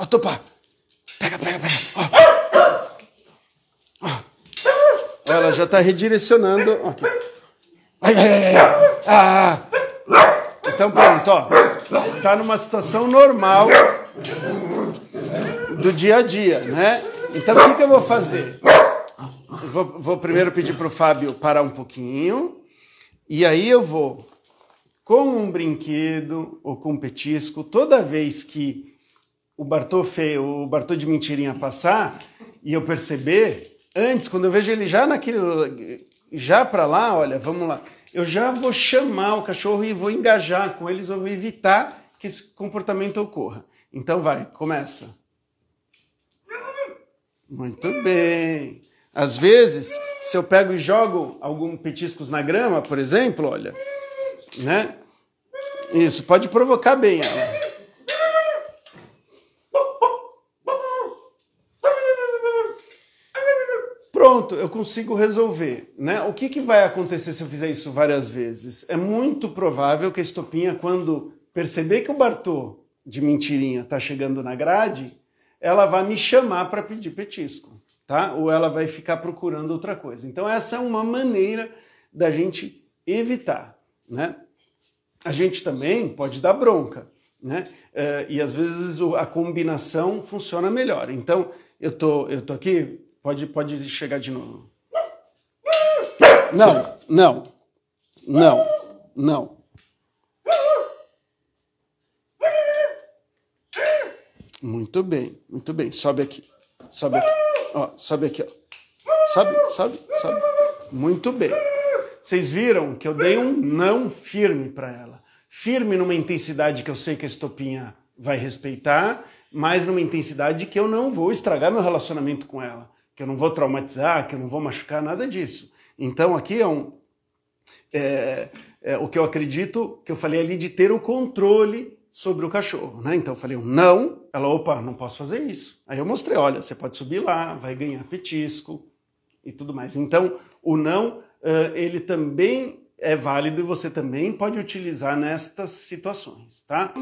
Ó, oh, Pega, pega, pega. Ó. Oh. Oh. Ela já está redirecionando. Aqui. Ai, ai, ai, ah. Então pronto, ó. Tá numa situação normal do dia a dia, né? Então o que, que eu vou fazer? Eu vou, vou primeiro pedir pro Fábio parar um pouquinho. E aí eu vou, com um brinquedo ou com um petisco, toda vez que o Bartô, feio, o Bartô de mentirinha passar e eu perceber, antes, quando eu vejo ele já naquele. já para lá, olha, vamos lá. Eu já vou chamar o cachorro e vou engajar com eles, eu vou evitar que esse comportamento ocorra. Então vai, começa. Muito bem. Às vezes, se eu pego e jogo alguns petiscos na grama, por exemplo, olha, né? Isso pode provocar bem ela. pronto, eu consigo resolver. Né? O que, que vai acontecer se eu fizer isso várias vezes? É muito provável que a estopinha, quando perceber que o Bartô de mentirinha está chegando na grade, ela vai me chamar para pedir petisco, tá? Ou ela vai ficar procurando outra coisa. Então essa é uma maneira da gente evitar, né? A gente também pode dar bronca, né? Eh, e às vezes a combinação funciona melhor. Então eu tô eu tô aqui Pode, pode chegar de novo. Não, não, não, não. Muito bem, muito bem. Sobe aqui, sobe aqui, ó, sobe aqui, ó. Sobe, sobe, sobe. Muito bem. Vocês viram que eu dei um não firme para ela. Firme numa intensidade que eu sei que a estopinha vai respeitar, mas numa intensidade que eu não vou estragar meu relacionamento com ela que eu não vou traumatizar, que eu não vou machucar, nada disso. Então aqui é um. É, é, o que eu acredito que eu falei ali de ter o controle sobre o cachorro, né? Então eu falei um não, ela, opa, não posso fazer isso. Aí eu mostrei, olha, você pode subir lá, vai ganhar petisco e tudo mais. Então o não, eh, ele também é válido e você também pode utilizar nestas situações, tá?